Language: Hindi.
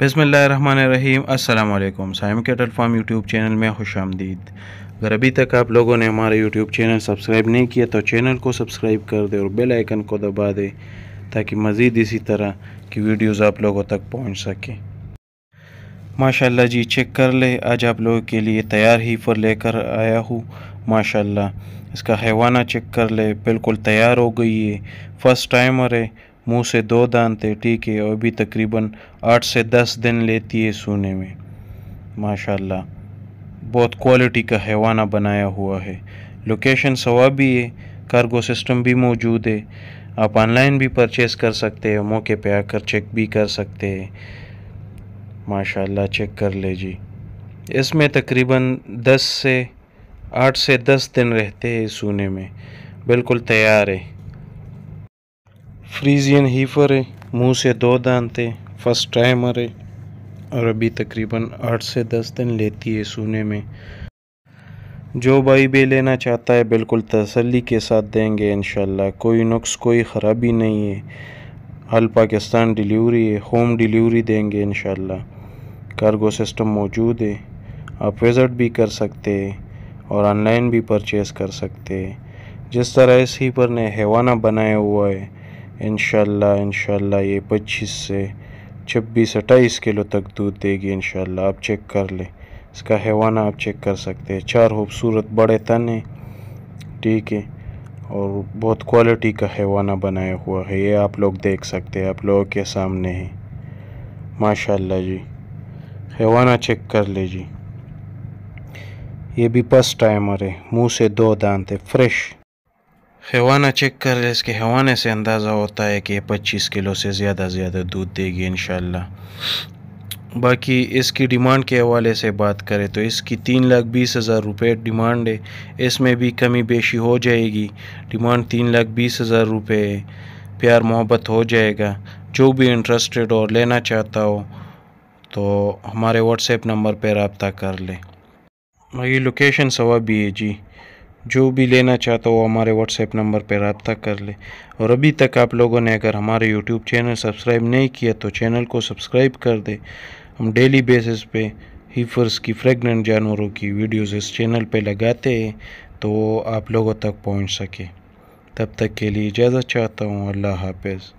बिसमीम अल्लाम Saim cattle farm YouTube channel में खुश आमदीद अगर अभी तक आप लोगों ने हमारा यूट्यूब चैनल सब्सक्राइब नहीं किया तो चैनल को सब्सक्राइब कर दे और बेल आइकन को दबा दे ताकि मज़ीद इसी तरह की वीडियोज़ आप लोगों तक पहुँच सकें माशा जी चेक कर ले आज आप लोगों के लिए तैयार ही फर लेकर आया हूँ माशा इसका हैवाना चेक कर ले बिल्कुल तैयार हो गई है फ़र्स्ट टाइमर है मुंह से दो दानते टीके ठीक है और भी तकरीबन आठ से दस दिन लेती है सोने में माशाल्लाह बहुत क्वालिटी का हैवाना बनाया हुआ है लोकेशन सवा भी है कार्गो सिस्टम भी मौजूद है आप ऑनलाइन भी परचेस कर सकते हैं मौके पे आकर चेक भी कर सकते हैं माशाल्लाह चेक कर ले जी इसमें तकरीबन 10 से 8 से 10 दिन रहते हैं सोने में बिल्कुल तैयार है फ्रीजियन हीफर है मुंह से दो दांत है फर्स्ट टाइम अरे और अभी तकरीबन आठ से दस दिन लेती है सोने में जो भाई बे लेना चाहता है बिल्कुल तसली के साथ देंगे इन कोई नुक्स कोई ख़राबी नहीं है हल पाकिस्तान डिलीवरी है होम डिलीवरी देंगे इन कार्गो सिस्टम मौजूद है आप विज़िट भी कर सकते हैं और ऑनलाइन भी परचेज़ कर सकते हैं जिस तरह इस ही पर ने हैवाना बनाया हुआ है इनशाला इनशाला ये पच्चीस से छब्बीस अट्ठाईस किलो तक दूध देगी इन आप चेक कर लें इसका हैवाना आप चेक कर सकते हैं चार खूबसूरत बड़े तन हैं ठीक है और बहुत क्वालिटी का हैवाना बनाया हुआ है ये आप लोग देख सकते हैं आप लोगों के सामने है माशाल्लाह जी हैवाना चेक कर ले जी ये भी फर्स्ट टाइमर है मुंह से दो दांत है फ्रेश हैवाना चेक कर ले इसके हवाने से अंदाज़ा होता है कि पच्चीस किलो से ज़्यादा ज़्यादा दूध देगी इन बाकी इसकी डिमांड के हवाले से बात करें तो इसकी तीन लाख बीस हज़ार रुपये डिमांड है इसमें भी कमी बेशी हो जाएगी डिमांड तीन लाख बीस हज़ार रुपये प्यार मोहब्बत हो जाएगा जो भी इंटरेस्टेड और लेना चाहता हो तो हमारे व्हाट्सएप नंबर पर रबता कर लें ये लोकेशन सवा भी है जी जो भी लेना चाहता हो हमारे व्हाट्सएप नंबर पर रबता कर ले और अभी तक आप लोगों ने अगर हमारे यूट्यूब चैनल सब्सक्राइब नहीं किया तो चैनल को सब्सक्राइब कर दे हम डेली बेसिस पे हीफर्स की फ्रेगनेंट जानवरों की वीडियोस इस चैनल पे लगाते हैं तो आप लोगों तक पहुंच सके तब तक के लिए इजाज़त चाहता हूँ अल्लाह हाफिज़